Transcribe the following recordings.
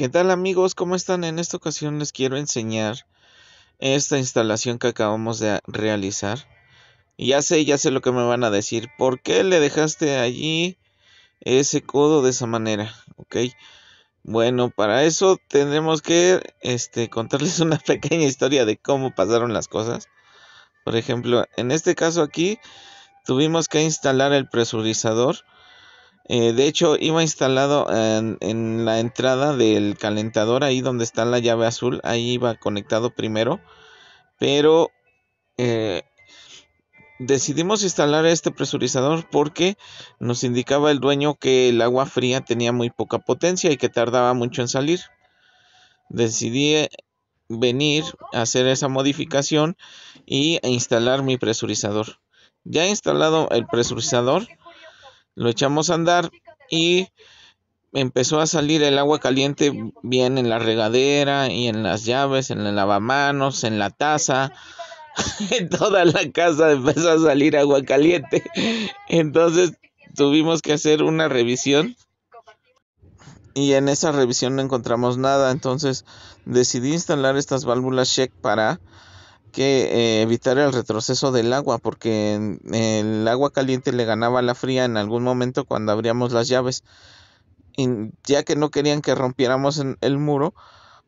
¿Qué tal amigos? ¿Cómo están? En esta ocasión les quiero enseñar esta instalación que acabamos de realizar. Y ya sé, ya sé lo que me van a decir. ¿Por qué le dejaste allí ese codo de esa manera? ¿Ok? Bueno, para eso tendremos que este, contarles una pequeña historia de cómo pasaron las cosas. Por ejemplo, en este caso aquí tuvimos que instalar el presurizador eh, de hecho, iba instalado en, la entrada del calentador, ahí donde está la llave azul, ahí iba conectado primero. Pero eh, decidimos instalar este presurizador porque nos indicaba el dueño que el agua fría tenía muy poca potencia y que tardaba mucho en salir. Decidí eh, venir a hacer esa modificación y e instalar mi presurizador. Ya he instalado el presurizador, lo echamos a andar y empezó a salir el agua caliente bien en la regadera y en las llaves, en el lavamanos, en la taza. En toda la casa empezó a salir agua caliente. Entonces tuvimos que hacer una revisión y en esa revisión no encontramos nada. Entonces decidí instalar estas válvulas check para que eh, evitar el retroceso del agua porque el agua caliente le ganaba a la fría en algún momento cuando abríamos las llaves y ya que no querían que rompiéramos el muro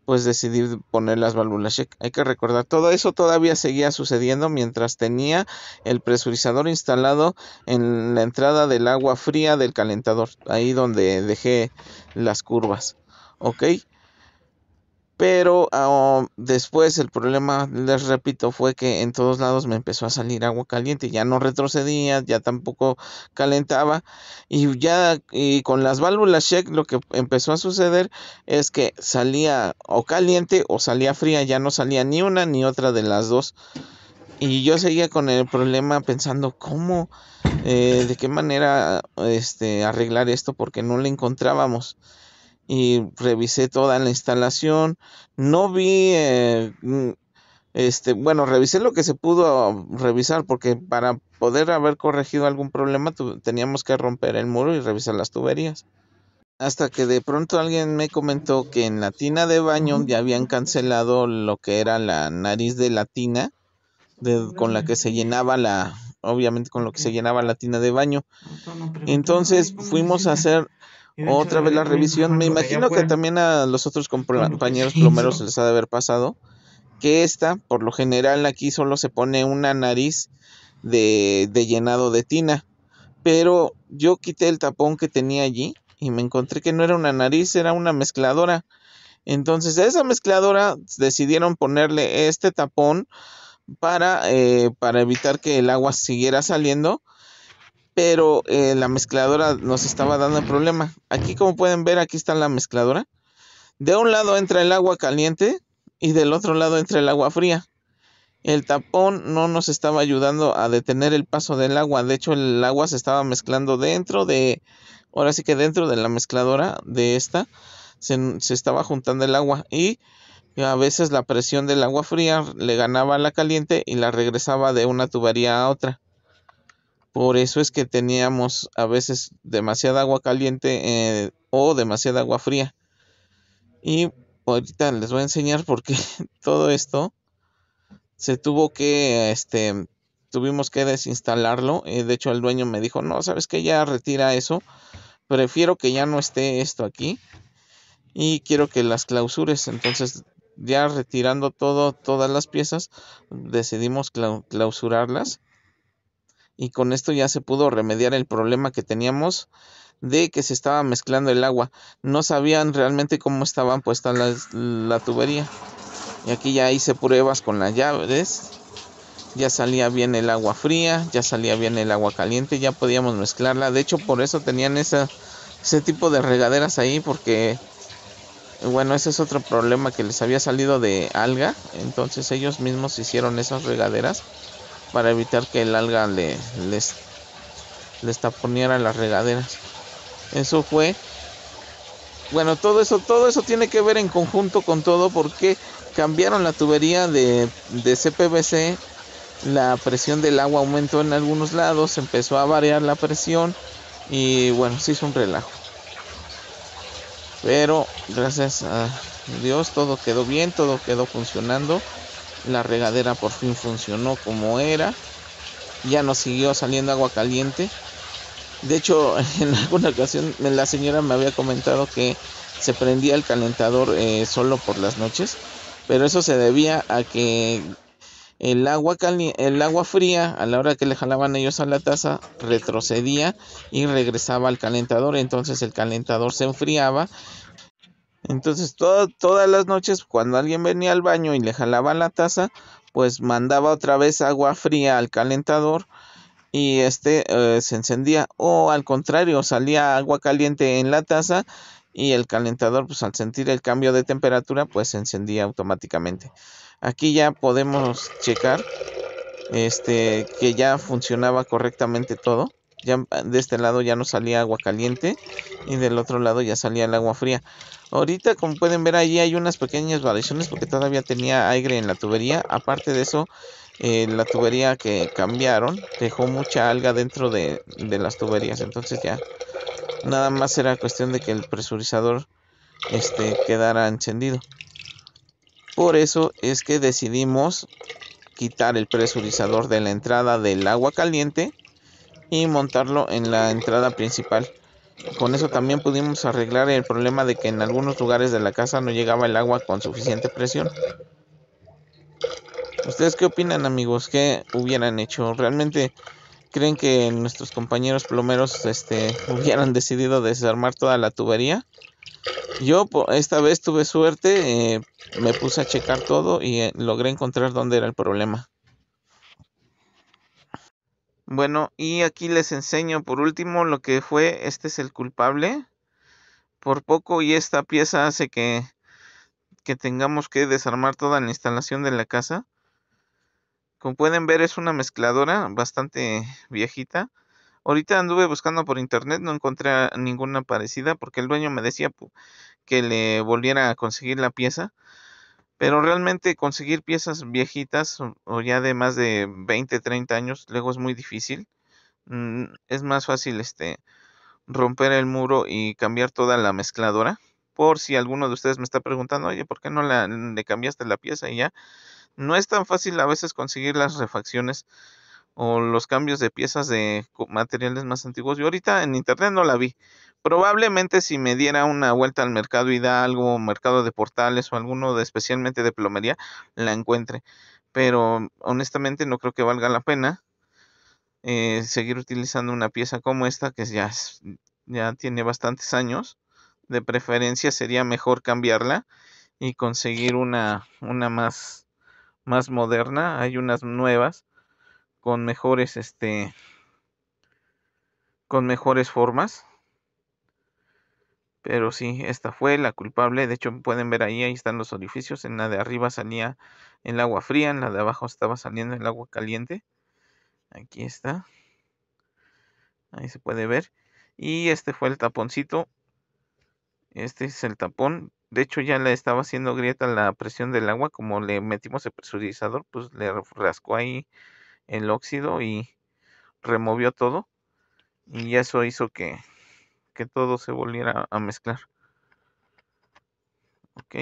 pues decidí poner las válvulas check hay que recordar todo eso todavía seguía sucediendo mientras tenía el presurizador instalado en la entrada del agua fría del calentador ahí donde dejé las curvas ok pero ah, después el problema, les repito, fue que en todos lados me empezó a salir agua caliente. Ya no retrocedía, ya tampoco calentaba. Y ya y con las válvulas check lo que empezó a suceder es que salía o caliente o salía fría. Ya no salía ni una ni otra de las dos. Y yo seguía con el problema pensando cómo, eh, de qué manera este, arreglar esto porque no le encontrábamos y revisé toda la instalación. No vi, eh, mm, este, bueno, revisé lo que se pudo revisar porque para poder haber corregido algún problema teníamos que romper el muro y revisar las tuberías. Hasta que de pronto alguien me comentó que en la tina de baño ya habían cancelado lo que era la nariz de la tina con la que se llenaba la, obviamente con lo que se llenaba la tina de baño. Entonces fuimos a hacer otra vez la revisión. Me imagino que también a los otros compañeros plomeros les ha de haber pasado. Que esta, por lo general, aquí solo se pone una nariz de, llenado de tina. Pero yo quité el tapón que tenía allí y me encontré que no era una nariz, era una mezcladora. Entonces, a esa mezcladora decidieron ponerle este tapón para eh, evitar que el agua siguiera saliendo pero eh, la mezcladora nos estaba dando el problema. Aquí como pueden ver, aquí está la mezcladora. De un lado entra el agua caliente y del otro lado entra el agua fría. El tapón no nos estaba ayudando a detener el paso del agua. De hecho, el agua se estaba mezclando dentro de, ahora sí que dentro de la mezcladora de esta, se, se estaba juntando el agua y a veces la presión del agua fría le ganaba a la caliente y la regresaba de una tubería a otra. Por eso es que teníamos a veces demasiada agua caliente eh, o demasiada agua fría. Y ahorita les voy a enseñar por qué todo esto se tuvo que, este, tuvimos que desinstalarlo. Eh, de hecho, el dueño me dijo, no, sabes que ya retira eso. Prefiero que ya no esté esto aquí. Y quiero que las clausures. Entonces, ya retirando todo, todas las piezas, decidimos clausurarlas y con esto ya se pudo remediar el problema que teníamos de que se estaba mezclando el agua. No sabían realmente cómo estaban puestas la tubería. Y aquí ya hice pruebas con las llaves. Ya salía bien el agua fría, ya salía bien el agua caliente, ya podíamos mezclarla. De hecho, por eso tenían ese tipo de regaderas ahí, porque, bueno, ese es otro problema que les había salido de alga. Entonces ellos mismos hicieron esas regaderas para evitar que el alga le, les, les taponiera las regaderas. Eso fue. Bueno, todo eso, todo eso tiene que ver en conjunto con todo porque cambiaron la tubería de, de CPVC, la presión del agua aumentó en algunos lados, empezó a variar la presión y bueno, se hizo un relajo. Pero gracias a Dios todo quedó bien, todo quedó funcionando. La regadera por fin funcionó como era. Ya no siguió saliendo agua caliente. De hecho, en alguna ocasión la señora me había comentado que se prendía el calentador eh, solo por las noches, pero eso se debía a que el agua, el agua fría a la hora que le jalaban ellos a la taza retrocedía y regresaba al calentador, entonces el calentador se enfriaba entonces todas las noches cuando alguien venía al baño y le jalaba la taza, pues mandaba otra vez agua fría al calentador y este eh, se encendía o al contrario salía agua caliente en la taza y el calentador pues al sentir el cambio de temperatura pues se encendía automáticamente. Aquí ya podemos checar este que ya funcionaba correctamente todo. Ya de este lado ya no salía agua caliente y del otro lado ya salía el agua fría. Ahorita, como pueden ver, Allí hay unas pequeñas variaciones porque todavía tenía aire en la tubería. Aparte de eso, eh, la tubería que cambiaron dejó mucha alga dentro de, las tuberías. Entonces ya nada más era cuestión de que el presurizador este, quedara encendido. Por eso es que decidimos quitar el presurizador de la entrada del agua caliente y montarlo en la entrada principal. Con eso también pudimos arreglar el problema de que en algunos lugares de la casa no llegaba el agua con suficiente presión. ¿Ustedes qué opinan amigos? ¿Qué hubieran hecho? ¿Realmente creen que nuestros compañeros plomeros este, hubieran decidido desarmar toda la tubería? Yo esta vez tuve suerte, eh, me puse a checar todo y eh, logré encontrar dónde era el problema. Bueno, y aquí les enseño por último lo que fue, este es el culpable. Por poco y esta pieza hace que, que tengamos que desarmar toda la instalación de la casa. Como pueden ver es una mezcladora bastante viejita. Ahorita anduve buscando por internet, no encontré ninguna parecida porque el dueño me decía que le volviera a conseguir la pieza. Pero realmente conseguir piezas viejitas o ya de más de 20, 30 años, luego es muy difícil. Mm, es más fácil este romper el muro y cambiar toda la mezcladora. Por si alguno de ustedes me está preguntando, oye, ¿por qué no le cambiaste la pieza y ya? No es tan fácil a veces conseguir las refacciones o los cambios de piezas de materiales más antiguos. Yo ahorita en internet no la vi, Probablemente si me diera una vuelta al mercado Hidalgo, mercado de portales o alguno de especialmente de plomería, la encuentre. Pero honestamente no creo que valga la pena eh, seguir utilizando una pieza como esta que ya, ya tiene bastantes años. De preferencia sería mejor cambiarla y conseguir una, más, más moderna. Hay unas nuevas con mejores, este, con mejores formas pero sí, esta fue la culpable. De hecho, pueden ver ahí, ahí están los orificios. En la de arriba salía el agua fría, en la de abajo estaba saliendo el agua caliente. Aquí está. Ahí se puede ver. Y este fue el taponcito. Este es el tapón. De hecho, ya le estaba haciendo grieta la presión del agua. Como le metimos el presurizador, pues le rascó ahí el óxido y removió todo. Y eso hizo que todo se volviera a mezclar. Ok.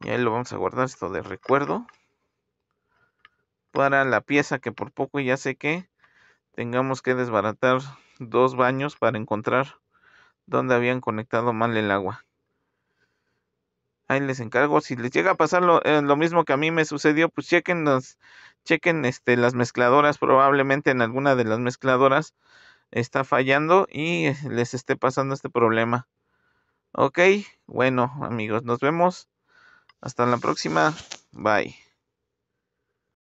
Y ahí lo vamos a guardar esto de recuerdo. Para la pieza que por poco ya sé que tengamos que desbaratar dos baños para encontrar donde habían conectado mal el agua. Ahí les encargo, si les llega a pasar lo, eh, mismo que a mí me sucedió, pues chequen, chequen este, las mezcladoras, probablemente en alguna de las mezcladoras está fallando y eh, les esté pasando este problema. Ok, bueno amigos, nos vemos. Hasta la próxima. Bye.